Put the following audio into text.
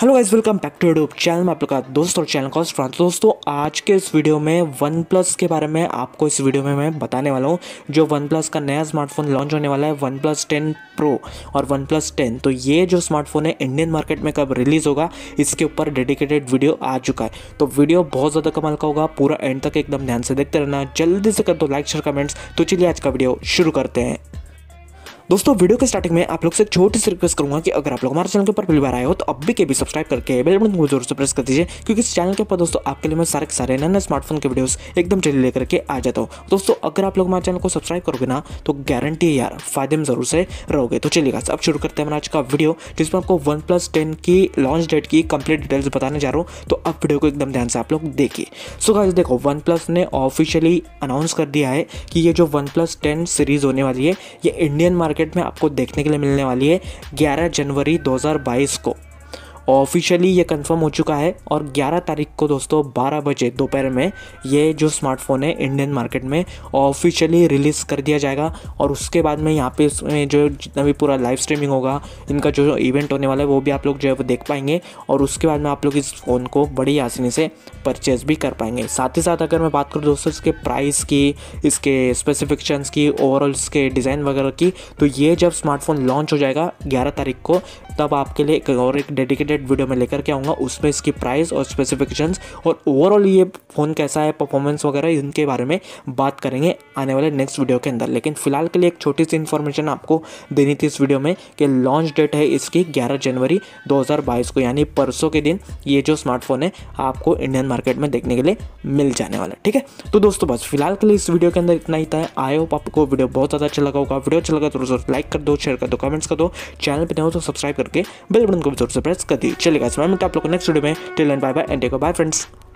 hello guys welcome back to YouTube channel में आप लोग का दोस्त और चैनल का फ्रांस तो दोस्तों आज के इस वीडियो में वन प्लस के बारे में आपको इस वीडियो में मैं बताने वाला हूँ जो वन प्लस का नया स्मार्टफोन लॉन्च होने वाला है वन प्लस टेन प्रो और वन प्लस टेन तो ये जो स्मार्टफोन है इंडियन मार्केट में कब रिलीज़ होगा इसके ऊपर डेडिकेटेड वीडियो आ चुका है तो वीडियो बहुत ज़्यादा कमाल का होगा पूरा एंड तक एकदम ध्यान से देखते रहना जल्दी से कर दो लाइक शेयर कमेंट्स तो चलिए आज का वीडियो शुरू करते हैं दोस्तों वीडियो के स्टार्टिंग में आप लोग से छोटी सी रिक्वेस्ट करूंगा कि अगर आप लोग हमारे चैनल के ऊपर पहली बार आए हो तो अब भी के भी सब्सक्राइब करके बेल बटन को जरूर से प्रेस कर दीजिए क्योंकि इस चैनल के ऊपर दोस्तों आपके लिए मैं सारे सारे नए नए स्मार्टफोन के वीडियोस एकदम जल्दी लेकर के आ जाता हूँ दोस्तों अगर आप लोग हमारे चैनल को सब्सक्राइब करोगे ना तो गारंटी यार फायदे में जरूर से रहोगे तो चलिएगा अब शुरू करते हैं आज का वीडियो जिसमें आपको वन प्लस टेन की लॉन्च डेट की कंप्लीट डिटेल्स बताने जा रहा हूँ तो अब वीडियो को एकदम ध्यान से आप लोग देखिए सो गाइस देखो वन प्लस ने ऑफिशियली अनाउंस कर दिया है कि ये जो वन प्लस टेन सीरीज होने वाली है ये इंडियन मार्केट मार्केट में आपको देखने के लिए मिलने वाली है ग्यारह जनवरी 2022 को ऑफिशियली ये कंफर्म हो चुका है और 11 तारीख को दोस्तों 12 बजे दोपहर में ये जो स्मार्टफोन है इंडियन मार्केट में ऑफिशियली रिलीज़ कर दिया जाएगा और उसके बाद में यहाँ पे इसमें जो जितना भी पूरा लाइव स्ट्रीमिंग होगा इनका जो इवेंट होने वाला है वो भी आप लोग जो है वो देख पाएंगे और उसके बाद में आप लोग इस फ़ोन को बड़ी आसानी से परचेज भी कर पाएंगे साथ ही साथ अगर मैं बात करूँ दोस्तों इसके प्राइस की इसके स्पेसिफिकेशंस की ओवरऑल इसके डिज़ाइन वगैरह की तो ये जब स्मार्टफोन लॉन्च हो जाएगा ग्यारह तारीख को तब आपके लिए एक और एक डेडिकेटेड सेपरेट वीडियो में लेकर के आऊँगा उसमें इसकी प्राइस और स्पेसिफिकेशन और ओवरऑल ये फ़ोन कैसा है परफॉर्मेंस वगैरह इनके बारे में बात करेंगे आने वाले नेक्स्ट वीडियो के अंदर लेकिन फिलहाल के लिए एक छोटी सी इन्फॉर्मेशन आपको देनी थी इस वीडियो में कि लॉन्च डेट है इसकी ग्यारह जनवरी दो को यानी परसों के दिन ये जो स्मार्टफोन है आपको इंडियन मार्केट में देखने के लिए मिल जाने वाला ठीक है तो दोस्तों बस फिलहाल के लिए इस वीडियो के अंदर इतना ही था आई होप आपको वीडियो बहुत ज़्यादा अच्छा लगा होगा वीडियो अच्छा लगा तो जरूर लाइक कर दो शेयर कर दो कमेंट्स कर दो चैनल पर नहीं हो तो सब्सक्राइब करके बेल बटन को भी जरूर से प्रेस कर दीजिए थी चलिए गाइस मैं मिलता आप लोग को नेक्स्ट वीडियो में tell and bye bye and take bye friends